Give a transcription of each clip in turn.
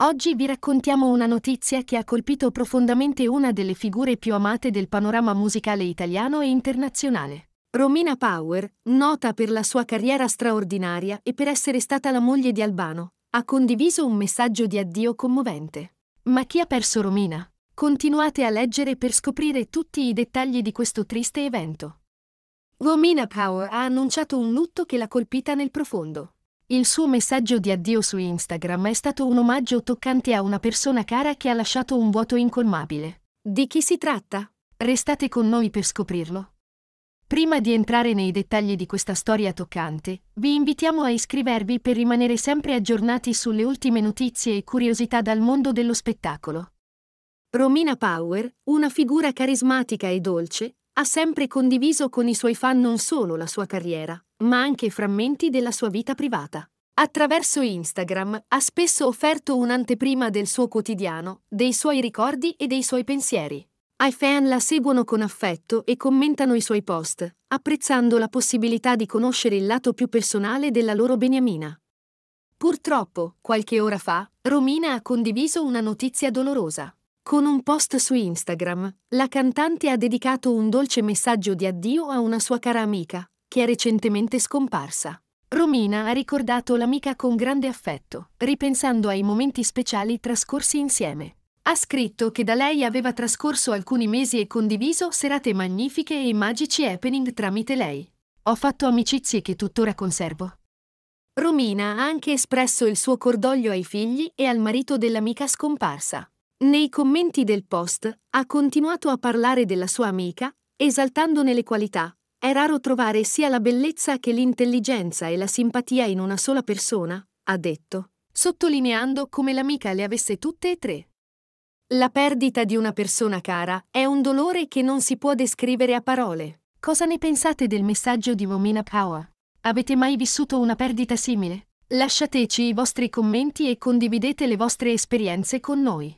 Oggi vi raccontiamo una notizia che ha colpito profondamente una delle figure più amate del panorama musicale italiano e internazionale. Romina Power, nota per la sua carriera straordinaria e per essere stata la moglie di Albano, ha condiviso un messaggio di addio commovente. Ma chi ha perso Romina? Continuate a leggere per scoprire tutti i dettagli di questo triste evento. Romina Power ha annunciato un lutto che l'ha colpita nel profondo. Il suo messaggio di addio su Instagram è stato un omaggio toccante a una persona cara che ha lasciato un vuoto incolmabile. Di chi si tratta? Restate con noi per scoprirlo. Prima di entrare nei dettagli di questa storia toccante, vi invitiamo a iscrivervi per rimanere sempre aggiornati sulle ultime notizie e curiosità dal mondo dello spettacolo. Romina Power, una figura carismatica e dolce, ha sempre condiviso con i suoi fan non solo la sua carriera, ma anche frammenti della sua vita privata. Attraverso Instagram ha spesso offerto un'anteprima del suo quotidiano, dei suoi ricordi e dei suoi pensieri. I fan la seguono con affetto e commentano i suoi post, apprezzando la possibilità di conoscere il lato più personale della loro beniamina. Purtroppo, qualche ora fa, Romina ha condiviso una notizia dolorosa. Con un post su Instagram, la cantante ha dedicato un dolce messaggio di addio a una sua cara amica, che è recentemente scomparsa. Romina ha ricordato l'amica con grande affetto, ripensando ai momenti speciali trascorsi insieme. Ha scritto che da lei aveva trascorso alcuni mesi e condiviso serate magnifiche e magici happening tramite lei. Ho fatto amicizie che tuttora conservo. Romina ha anche espresso il suo cordoglio ai figli e al marito dell'amica scomparsa. Nei commenti del post ha continuato a parlare della sua amica, esaltandone le qualità. È raro trovare sia la bellezza che l'intelligenza e la simpatia in una sola persona, ha detto, sottolineando come l'amica le avesse tutte e tre. La perdita di una persona cara è un dolore che non si può descrivere a parole. Cosa ne pensate del messaggio di Momina Power? Avete mai vissuto una perdita simile? Lasciateci i vostri commenti e condividete le vostre esperienze con noi.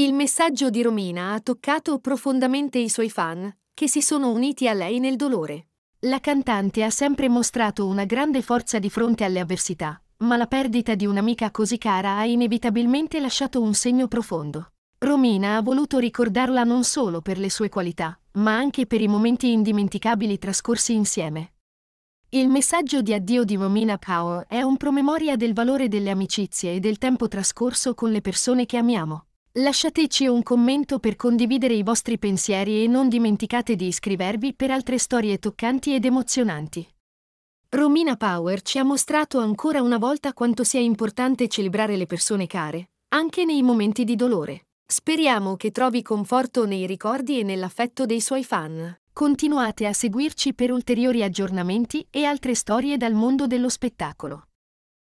Il messaggio di Romina ha toccato profondamente i suoi fan, che si sono uniti a lei nel dolore. La cantante ha sempre mostrato una grande forza di fronte alle avversità, ma la perdita di un'amica così cara ha inevitabilmente lasciato un segno profondo. Romina ha voluto ricordarla non solo per le sue qualità, ma anche per i momenti indimenticabili trascorsi insieme. Il messaggio di addio di Romina Power è un promemoria del valore delle amicizie e del tempo trascorso con le persone che amiamo. Lasciateci un commento per condividere i vostri pensieri e non dimenticate di iscrivervi per altre storie toccanti ed emozionanti. Romina Power ci ha mostrato ancora una volta quanto sia importante celebrare le persone care, anche nei momenti di dolore. Speriamo che trovi conforto nei ricordi e nell'affetto dei suoi fan. Continuate a seguirci per ulteriori aggiornamenti e altre storie dal mondo dello spettacolo.